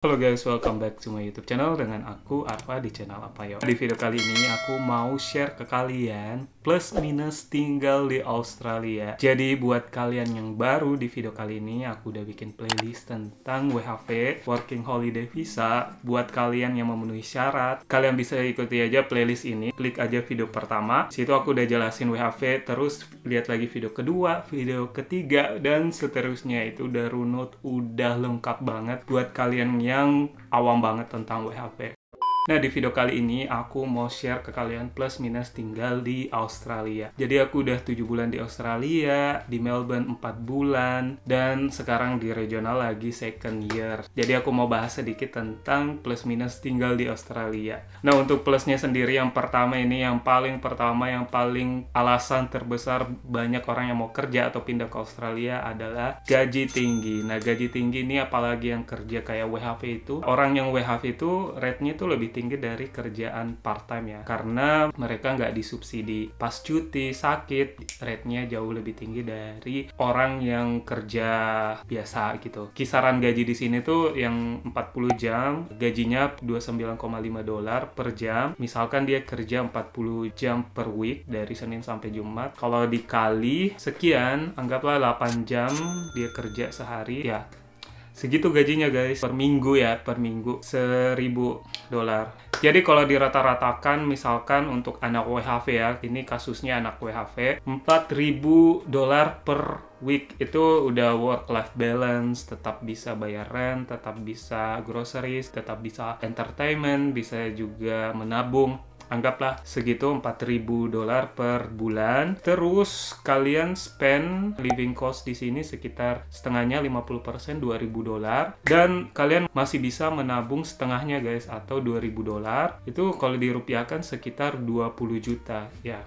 Halo guys, welcome back to my YouTube channel dengan aku Arfa di channel Apa Apayo. Di video kali ini aku mau share ke kalian plus minus tinggal di Australia. Jadi buat kalian yang baru di video kali ini aku udah bikin playlist tentang WHV Working Holiday Visa. Buat kalian yang memenuhi syarat, kalian bisa ikuti aja playlist ini. Klik aja video pertama, situ aku udah jelasin WHV, terus lihat lagi video kedua, video ketiga dan seterusnya itu udah runut udah lengkap banget buat kalian yang yang awam banget tentang WHP Nah, di video kali ini aku mau share ke kalian plus minus tinggal di Australia. Jadi aku udah 7 bulan di Australia, di Melbourne 4 bulan, dan sekarang di regional lagi second year. Jadi aku mau bahas sedikit tentang plus minus tinggal di Australia. Nah, untuk plusnya sendiri yang pertama ini yang paling pertama yang paling alasan terbesar banyak orang yang mau kerja atau pindah ke Australia adalah gaji tinggi. Nah, gaji tinggi ini apalagi yang kerja kayak WHV itu, orang yang WHV itu rate-nya tuh lebih tinggi tinggi dari kerjaan part time ya karena mereka nggak disubsidi pas cuti sakit rate-nya jauh lebih tinggi dari orang yang kerja biasa gitu kisaran gaji di sini tuh yang 40 jam gajinya 29,5 dolar per jam misalkan dia kerja 40 jam per week dari Senin sampai Jumat kalau dikali sekian anggaplah 8 jam dia kerja sehari ya segitu gajinya guys per minggu ya per minggu seribu dolar jadi kalau dirata-ratakan misalkan untuk anak WHV ya ini kasusnya anak WHV 4000 dolar per week itu udah work life balance tetap bisa bayar rent tetap bisa groceries tetap bisa entertainment bisa juga menabung anggaplah segitu 4000 dolar per bulan terus kalian spend living cost di sini sekitar setengahnya 50% 2000 dolar dan kalian masih bisa menabung setengahnya guys atau 2000 dolar itu kalau dirupiahkan sekitar 20 juta ya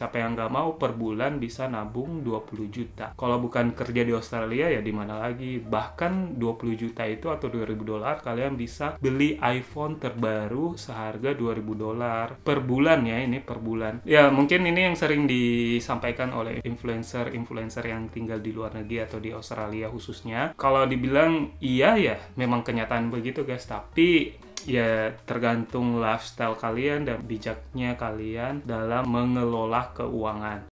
siapa yang nggak mau per bulan bisa nabung 20 juta kalau bukan kerja di Australia ya di mana lagi bahkan 20 juta itu atau 2000 dolar kalian bisa beli iPhone terbaru seharga 2000 dolar per bulan ya ini per bulan ya mungkin ini yang sering disampaikan oleh influencer-influencer yang tinggal di luar negeri atau di Australia khususnya kalau dibilang iya ya memang kenyataan begitu guys tapi ya tergantung lifestyle kalian dan bijaknya kalian dalam mengelola keuangan.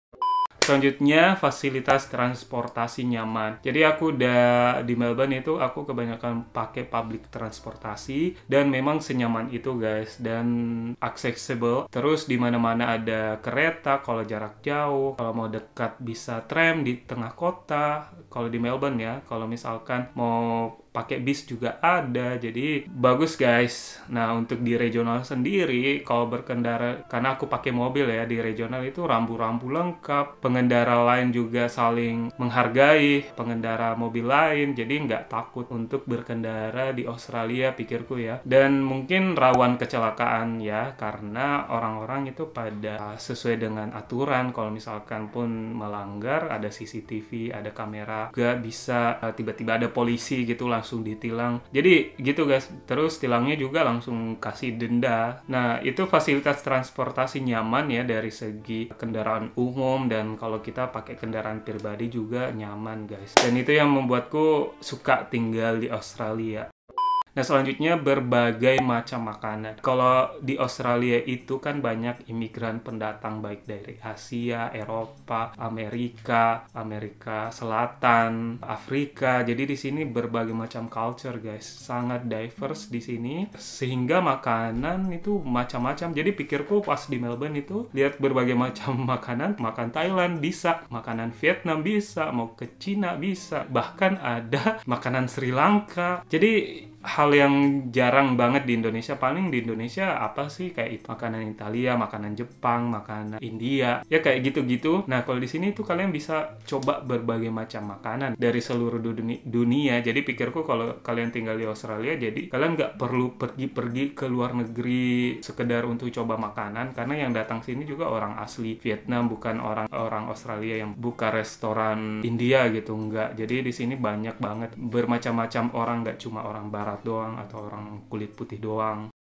Selanjutnya, fasilitas transportasi nyaman. Jadi aku udah di Melbourne itu aku kebanyakan pakai public transportasi dan memang senyaman itu guys dan accessible. Terus di mana-mana ada kereta kalau jarak jauh, kalau mau dekat bisa tram di tengah kota. Kalau di Melbourne ya, kalau misalkan mau pakai bis juga ada jadi bagus guys nah untuk di regional sendiri kalau berkendara karena aku pakai mobil ya di regional itu rambu-rambu lengkap pengendara lain juga saling menghargai pengendara mobil lain jadi nggak takut untuk berkendara di Australia pikirku ya dan mungkin rawan kecelakaan ya karena orang-orang itu pada sesuai dengan aturan kalau misalkan pun melanggar ada CCTV ada kamera nggak bisa eh, tiba-tiba ada polisi gitu langsung langsung ditilang. Jadi gitu guys. Terus tilangnya juga langsung kasih denda. Nah, itu fasilitas transportasi nyaman ya dari segi kendaraan umum dan kalau kita pakai kendaraan pribadi juga nyaman guys. Dan itu yang membuatku suka tinggal di Australia. Nah, selanjutnya berbagai macam makanan. Kalau di Australia itu kan banyak imigran pendatang baik dari Asia, Eropa, Amerika, Amerika Selatan, Afrika. Jadi di sini berbagai macam culture, guys. Sangat diverse di sini sehingga makanan itu macam-macam. Jadi pikirku pas di Melbourne itu lihat berbagai macam makanan, makan Thailand bisa, makanan Vietnam bisa, mau ke Cina bisa, bahkan ada makanan Sri Lanka. Jadi hal yang jarang banget di Indonesia paling di Indonesia apa sih kayak makanan Italia, makanan Jepang, makanan India ya kayak gitu-gitu. Nah kalau di sini tuh kalian bisa coba berbagai macam makanan dari seluruh dunia. dunia. Jadi pikirku kalau kalian tinggal di Australia jadi kalian nggak perlu pergi-pergi ke luar negeri sekedar untuk coba makanan karena yang datang sini juga orang asli Vietnam bukan orang orang Australia yang buka restoran India gitu nggak. Jadi di sini banyak banget bermacam-macam orang nggak cuma orang Barat Barat doang atau orang kulit putih doang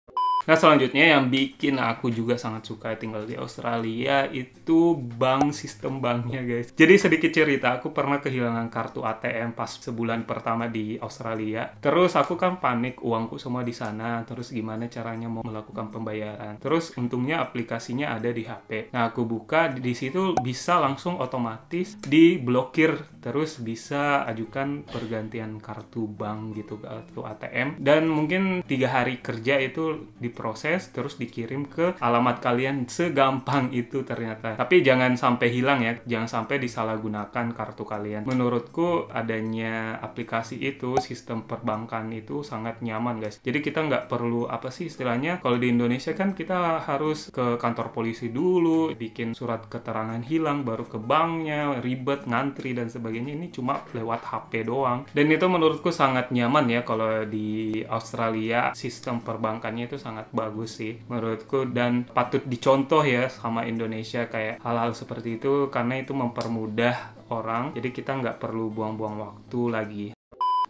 Nah selanjutnya yang bikin aku juga sangat suka tinggal di Australia itu bank sistem banknya guys. Jadi sedikit cerita, aku pernah kehilangan kartu ATM pas sebulan pertama di Australia. Terus aku kan panik uangku semua di sana, terus gimana caranya mau melakukan pembayaran. Terus untungnya aplikasinya ada di HP. Nah aku buka di situ bisa langsung otomatis diblokir, terus bisa ajukan pergantian kartu bank gitu kartu ATM dan mungkin tiga hari kerja itu di diproses terus dikirim ke alamat kalian segampang itu ternyata. Tapi jangan sampai hilang ya, jangan sampai disalahgunakan kartu kalian. Menurutku adanya aplikasi itu, sistem perbankan itu sangat nyaman guys. Jadi kita nggak perlu apa sih istilahnya, kalau di Indonesia kan kita harus ke kantor polisi dulu, bikin surat keterangan hilang, baru ke banknya, ribet, ngantri dan sebagainya. Ini cuma lewat HP doang. Dan itu menurutku sangat nyaman ya kalau di Australia sistem perbankannya itu sangat sangat bagus sih menurutku dan patut dicontoh ya sama Indonesia kayak hal-hal seperti itu karena itu mempermudah orang jadi kita nggak perlu buang-buang waktu lagi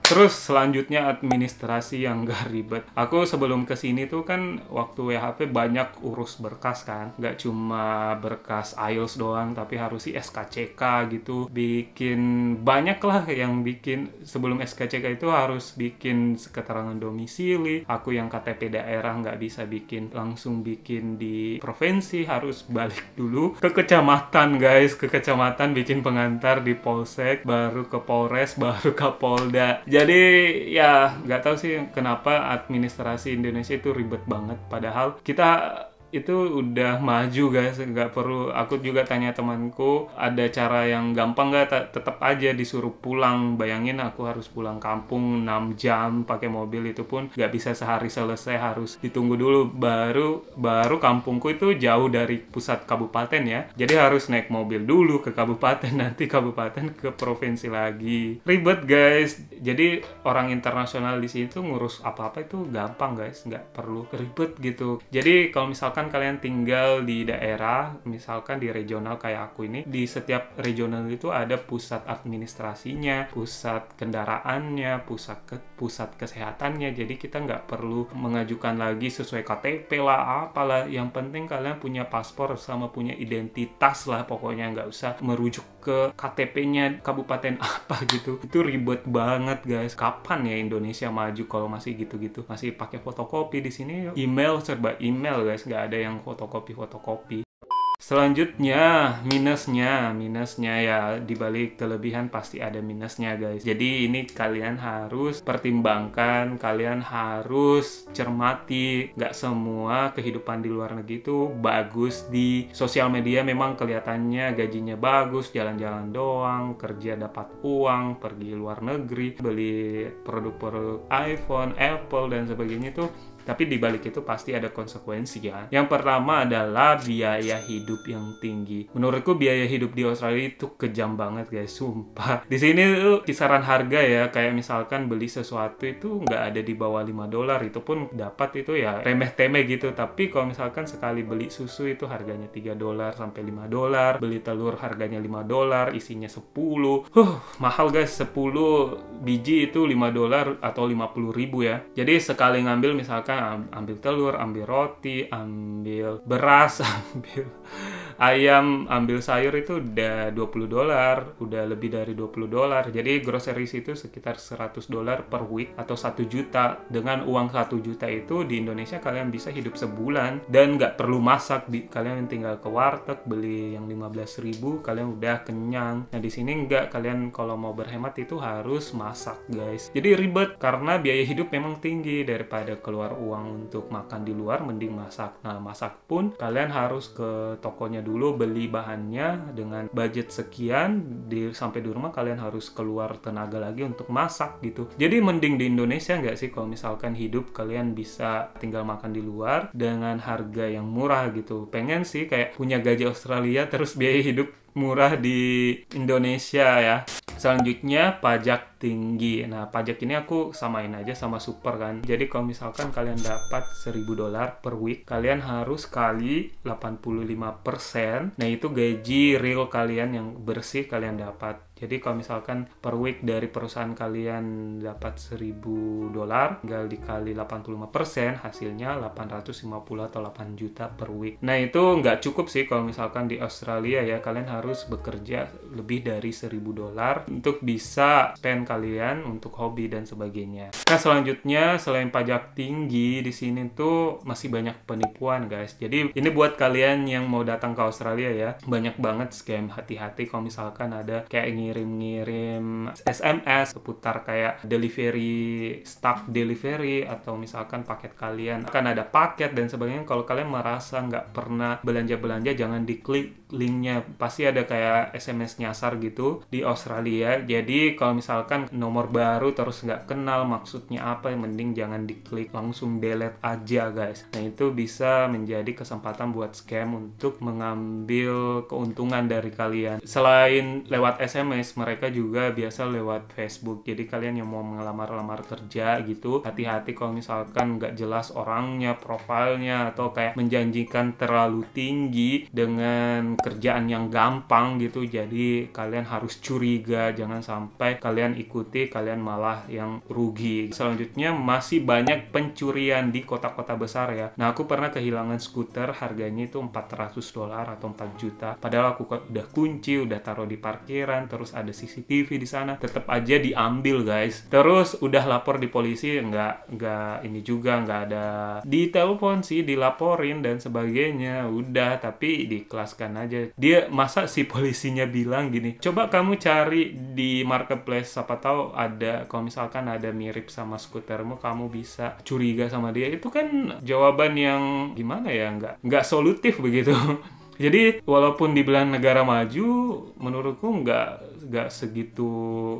Terus selanjutnya administrasi yang gak ribet. Aku sebelum kesini tuh kan waktu WHP banyak urus berkas kan. Gak cuma berkas IELTS doang, tapi harus si SKCK gitu. Bikin banyak lah yang bikin sebelum SKCK itu harus bikin keterangan domisili. Aku yang KTP daerah nggak bisa bikin, langsung bikin di provinsi harus balik dulu ke kecamatan guys. Ke kecamatan bikin pengantar di Polsek, baru ke Polres, baru ke Polda jadi ya nggak tahu sih kenapa administrasi Indonesia itu ribet banget padahal kita itu udah maju guys nggak perlu aku juga tanya temanku ada cara yang gampang nggak tetap aja disuruh pulang bayangin aku harus pulang kampung 6 jam pakai mobil itu pun nggak bisa sehari selesai harus ditunggu dulu baru baru kampungku itu jauh dari pusat kabupaten ya jadi harus naik mobil dulu ke kabupaten nanti kabupaten ke provinsi lagi ribet guys jadi orang internasional di situ ngurus apa apa itu gampang guys nggak perlu ribet gitu jadi kalau misalkan misalkan kalian tinggal di daerah, misalkan di regional kayak aku ini, di setiap regional itu ada pusat administrasinya, pusat kendaraannya, pusat ke, pusat kesehatannya. Jadi kita nggak perlu mengajukan lagi sesuai KTP lah, apalah. Yang penting kalian punya paspor sama punya identitas lah, pokoknya nggak usah merujuk ke KTP-nya kabupaten apa gitu itu ribet banget guys kapan ya Indonesia maju kalau masih gitu-gitu masih pakai fotokopi di sini email serba email guys nggak ada yang fotokopi fotokopi Selanjutnya minusnya, minusnya ya dibalik kelebihan pasti ada minusnya guys. Jadi ini kalian harus pertimbangkan, kalian harus cermati. Gak semua kehidupan di luar negeri itu bagus di sosial media. Memang kelihatannya gajinya bagus, jalan-jalan doang, kerja dapat uang, pergi luar negeri, beli produk-produk iPhone, Apple dan sebagainya itu tapi di balik itu pasti ada konsekuensi ya. Yang pertama adalah biaya hidup yang tinggi. Menurutku biaya hidup di Australia itu kejam banget guys, sumpah. Di sini tuh kisaran harga ya, kayak misalkan beli sesuatu itu nggak ada di bawah 5 dolar, itu pun dapat itu ya remeh-temeh gitu. Tapi kalau misalkan sekali beli susu itu harganya 3 dolar sampai 5 dolar, beli telur harganya 5 dolar, isinya 10. Huh, mahal guys, 10 biji itu 5 dolar atau 50 ribu ya. Jadi sekali ngambil misalkan ambil telur ambil roti ambil beras ambil ayam ambil sayur itu udah 20 dolar, udah lebih dari 20 dolar. Jadi groceries itu sekitar 100 dolar per week atau 1 juta. Dengan uang 1 juta itu di Indonesia kalian bisa hidup sebulan dan nggak perlu masak. Di, kalian tinggal ke warteg beli yang 15 ribu, kalian udah kenyang. Nah di sini nggak, kalian kalau mau berhemat itu harus masak guys. Jadi ribet karena biaya hidup memang tinggi daripada keluar uang untuk makan di luar mending masak. Nah masak pun kalian harus ke tokonya dulu beli bahannya dengan budget sekian di sampai di rumah kalian harus keluar tenaga lagi untuk masak gitu jadi mending di Indonesia nggak sih kalau misalkan hidup kalian bisa tinggal makan di luar dengan harga yang murah gitu pengen sih kayak punya gaji Australia terus biaya hidup murah di Indonesia ya Selanjutnya pajak tinggi. Nah, pajak ini aku samain aja sama super kan. Jadi kalau misalkan kalian dapat 1000 dolar per week, kalian harus kali 85%. Nah, itu gaji real kalian yang bersih kalian dapat. Jadi kalau misalkan per week dari perusahaan kalian dapat 1000 dolar, tinggal dikali 85% hasilnya 850 atau 8 juta per week. Nah itu nggak cukup sih kalau misalkan di Australia ya, kalian harus bekerja lebih dari 1000 dolar untuk bisa spend kalian untuk hobi dan sebagainya. Nah selanjutnya selain pajak tinggi di sini tuh masih banyak penipuan guys. Jadi ini buat kalian yang mau datang ke Australia ya, banyak banget scam hati-hati kalau misalkan ada kayak ini ngirim-ngirim SMS seputar kayak delivery, staff delivery, atau misalkan paket kalian akan ada paket dan sebagainya. Kalau kalian merasa nggak pernah belanja-belanja, jangan diklik linknya. Pasti ada kayak SMS nyasar gitu di Australia. Jadi kalau misalkan nomor baru terus nggak kenal maksudnya apa, mending jangan diklik, langsung delete aja guys. Nah itu bisa menjadi kesempatan buat scam untuk mengambil keuntungan dari kalian. Selain lewat SMS, SMS mereka juga biasa lewat Facebook jadi kalian yang mau melamar lamar kerja gitu hati-hati kalau misalkan nggak jelas orangnya profilnya atau kayak menjanjikan terlalu tinggi dengan kerjaan yang gampang gitu jadi kalian harus curiga jangan sampai kalian ikuti kalian malah yang rugi selanjutnya masih banyak pencurian di kota-kota besar ya nah aku pernah kehilangan skuter harganya itu 400 dolar atau 4 juta padahal aku udah kunci udah taruh di parkiran terus harus ada CCTV di sana tetap aja diambil guys terus udah lapor di polisi nggak nggak ini juga nggak ada di telepon sih dilaporin dan sebagainya udah tapi dikelaskan aja dia masa si polisinya bilang gini coba kamu cari di marketplace siapa tahu ada kalau misalkan ada mirip sama skutermu kamu bisa curiga sama dia itu kan jawaban yang gimana ya nggak nggak solutif begitu jadi walaupun di belahan negara maju, menurutku nggak nggak segitu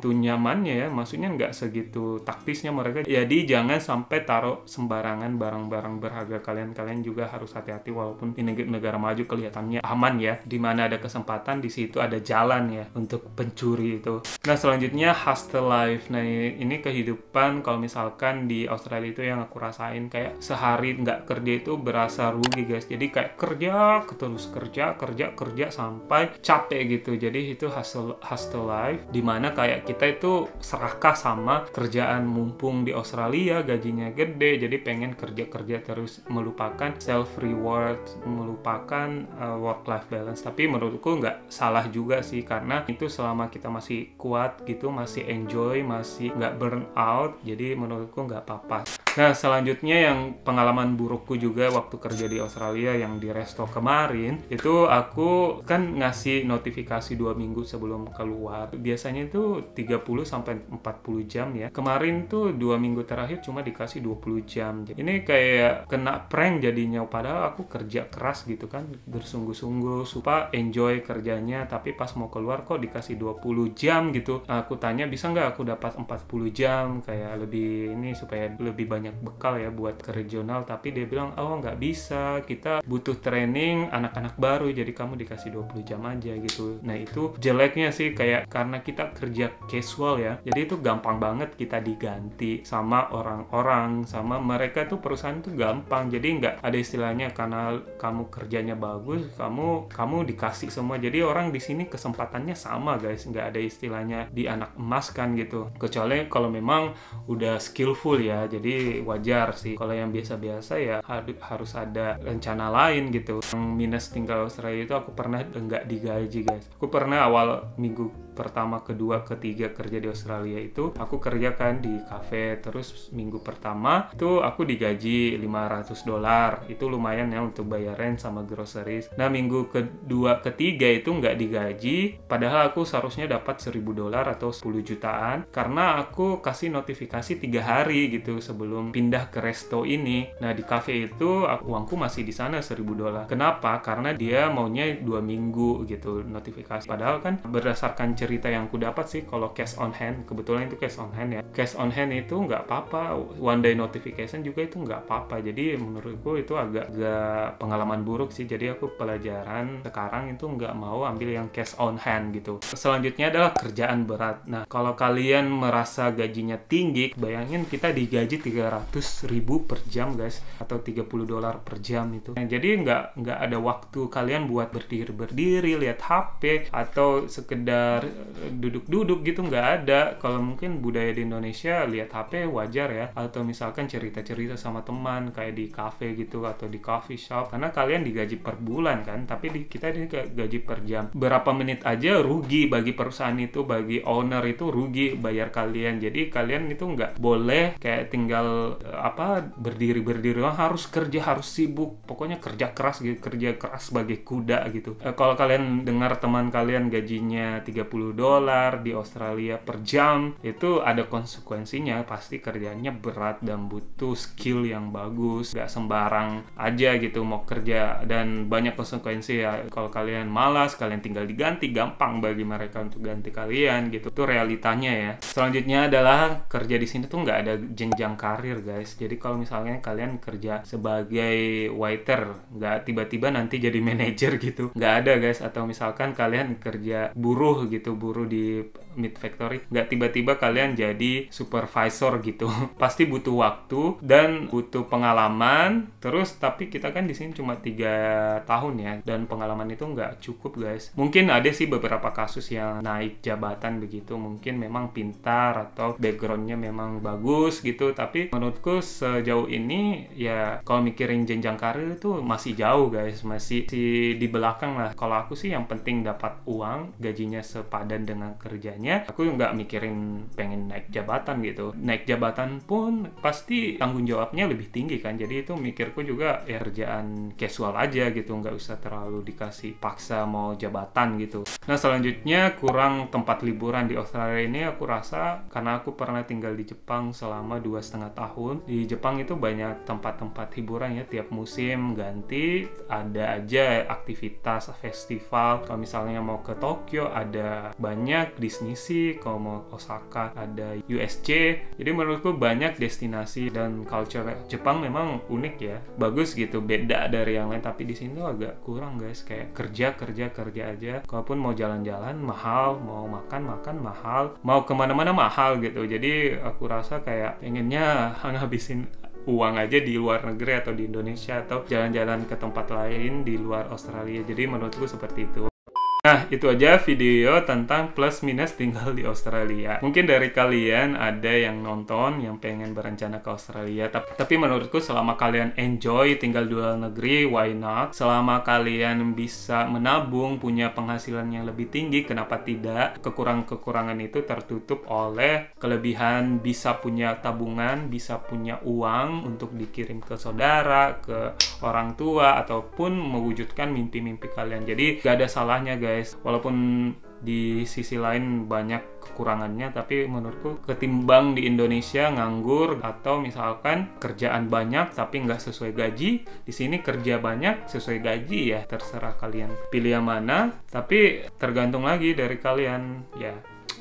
tuh nyamannya ya maksudnya nggak segitu taktisnya mereka jadi jangan sampai taruh sembarangan barang-barang berharga kalian kalian juga harus hati-hati walaupun di negara maju kelihatannya aman ya di mana ada kesempatan di situ ada jalan ya untuk pencuri itu nah selanjutnya hostel life nah ini kehidupan kalau misalkan di Australia itu yang aku rasain kayak sehari nggak kerja itu berasa rugi guys jadi kayak kerja terus kerja kerja kerja sampai capek gitu jadi itu hasil hustle Life dimana kayak kita itu serakah sama kerjaan mumpung di Australia gajinya gede jadi pengen kerja-kerja terus melupakan self reward melupakan uh, eh, work life balance tapi menurutku nggak salah juga sih karena itu selama kita masih kuat gitu masih enjoy masih nggak burn out jadi menurutku nggak apa-apa Nah, selanjutnya yang pengalaman burukku juga waktu kerja di Australia yang di resto kemarin, itu aku kan ngasih notifikasi dua minggu sebelum keluar. Biasanya itu 30 sampai 40 jam ya. Kemarin tuh dua minggu terakhir cuma dikasih 20 jam. Ini kayak kena prank jadinya padahal aku kerja keras gitu kan, bersungguh-sungguh supaya enjoy kerjanya, tapi pas mau keluar kok dikasih 20 jam gitu. Aku tanya bisa nggak aku dapat 40 jam kayak lebih ini supaya lebih banyak banyak bekal ya buat ke regional tapi dia bilang oh nggak bisa kita butuh training anak-anak baru jadi kamu dikasih 20 jam aja gitu nah itu jeleknya sih kayak karena kita kerja casual ya jadi itu gampang banget kita diganti sama orang-orang sama mereka tuh perusahaan tuh gampang jadi nggak ada istilahnya karena kamu kerjanya bagus kamu kamu dikasih semua jadi orang di sini kesempatannya sama guys nggak ada istilahnya di anak emas kan gitu kecuali kalau memang udah skillful ya jadi wajar sih kalau yang biasa-biasa ya harus ada rencana lain gitu yang minus tinggal Australia itu aku pernah nggak digaji guys aku pernah awal minggu pertama, kedua, ketiga kerja di Australia itu aku kerjakan di cafe terus minggu pertama itu aku digaji 500 dolar itu lumayan ya untuk bayar sama groceries nah minggu kedua ketiga itu nggak digaji padahal aku seharusnya dapat 1000 dolar atau 10 jutaan karena aku kasih notifikasi tiga hari gitu sebelum pindah ke resto ini nah di cafe itu aku, uangku masih di sana 1000 dolar kenapa karena dia maunya dua minggu gitu notifikasi padahal kan berdasarkan cerita cerita yang kudapat dapat sih kalau cash on hand kebetulan itu cash on hand ya cash on hand itu nggak apa-apa one day notification juga itu nggak apa-apa jadi menurutku itu agak agak pengalaman buruk sih jadi aku pelajaran sekarang itu nggak mau ambil yang cash on hand gitu selanjutnya adalah kerjaan berat nah kalau kalian merasa gajinya tinggi bayangin kita digaji 300 ribu per jam guys atau 30 dolar per jam itu nah, jadi nggak nggak ada waktu kalian buat berdiri berdiri lihat HP atau sekedar duduk-duduk gitu nggak ada kalau mungkin budaya di Indonesia lihat HP wajar ya atau misalkan cerita-cerita sama teman kayak di cafe gitu atau di coffee shop karena kalian digaji per bulan kan tapi di, kita ini gaji per jam berapa menit aja rugi bagi perusahaan itu bagi owner itu rugi bayar kalian jadi kalian itu nggak boleh kayak tinggal eh, apa berdiri berdiri harus kerja harus sibuk pokoknya kerja keras gitu kerja keras sebagai kuda gitu e, kalau kalian dengar teman kalian gajinya 30 dolar di Australia per jam itu ada konsekuensinya pasti kerjanya berat dan butuh skill yang bagus gak sembarang aja gitu mau kerja dan banyak konsekuensi ya kalau kalian malas kalian tinggal diganti gampang bagi mereka untuk ganti kalian gitu itu realitanya ya selanjutnya adalah kerja di sini tuh nggak ada jenjang karir guys jadi kalau misalnya kalian kerja sebagai waiter nggak tiba-tiba nanti jadi manager gitu nggak ada guys atau misalkan kalian kerja buruh gitu buru-buru di mid factory nggak tiba-tiba kalian jadi supervisor gitu pasti butuh waktu dan butuh pengalaman terus tapi kita kan di sini cuma tiga tahun ya dan pengalaman itu nggak cukup guys mungkin ada sih beberapa kasus yang naik jabatan begitu mungkin memang pintar atau backgroundnya memang bagus gitu tapi menurutku sejauh ini ya kalau mikirin jenjang karir itu masih jauh guys masih di belakang lah kalau aku sih yang penting dapat uang gajinya sepadan dengan kerjanya aku nggak mikirin pengen naik jabatan gitu naik jabatan pun pasti tanggung jawabnya lebih tinggi kan jadi itu mikirku juga ya kerjaan casual aja gitu nggak usah terlalu dikasih paksa mau jabatan gitu nah selanjutnya kurang tempat liburan di Australia ini aku rasa karena aku pernah tinggal di Jepang selama dua setengah tahun di Jepang itu banyak tempat-tempat hiburan ya tiap musim ganti ada aja aktivitas festival kalau misalnya mau ke Tokyo ada banyak Disney Nishi, kalau mau Osaka ada USJ. Jadi menurutku banyak destinasi dan culture Jepang memang unik ya. Bagus gitu, beda dari yang lain. Tapi di sini tuh agak kurang guys, kayak kerja, kerja, kerja aja. Kalaupun mau jalan-jalan mahal, mau makan, makan mahal, mau kemana-mana mahal gitu. Jadi aku rasa kayak pengennya ngabisin uang aja di luar negeri atau di Indonesia atau jalan-jalan ke tempat lain di luar Australia. Jadi menurutku seperti itu. Nah, itu aja video tentang plus minus tinggal di Australia. Mungkin dari kalian ada yang nonton yang pengen berencana ke Australia, tapi, tapi menurutku selama kalian enjoy tinggal di luar negeri, why not? Selama kalian bisa menabung, punya penghasilan yang lebih tinggi, kenapa tidak? Kekurangan-kekurangan itu tertutup oleh kelebihan bisa punya tabungan, bisa punya uang untuk dikirim ke saudara, ke orang tua, ataupun mewujudkan mimpi-mimpi kalian. Jadi, gak ada salahnya guys guys walaupun di sisi lain banyak kekurangannya tapi menurutku ketimbang di Indonesia nganggur atau misalkan kerjaan banyak tapi nggak sesuai gaji di sini kerja banyak sesuai gaji ya terserah kalian pilih yang mana tapi tergantung lagi dari kalian ya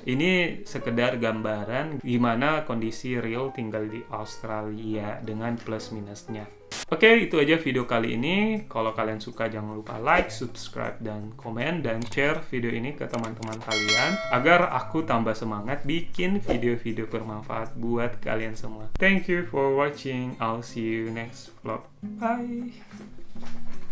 ini sekedar gambaran gimana kondisi real tinggal di Australia dengan plus minusnya. Oke, okay, itu aja video kali ini. Kalau kalian suka, jangan lupa like, subscribe, dan komen, dan share video ini ke teman-teman kalian agar aku tambah semangat bikin video-video bermanfaat buat kalian semua. Thank you for watching. I'll see you next vlog. Bye!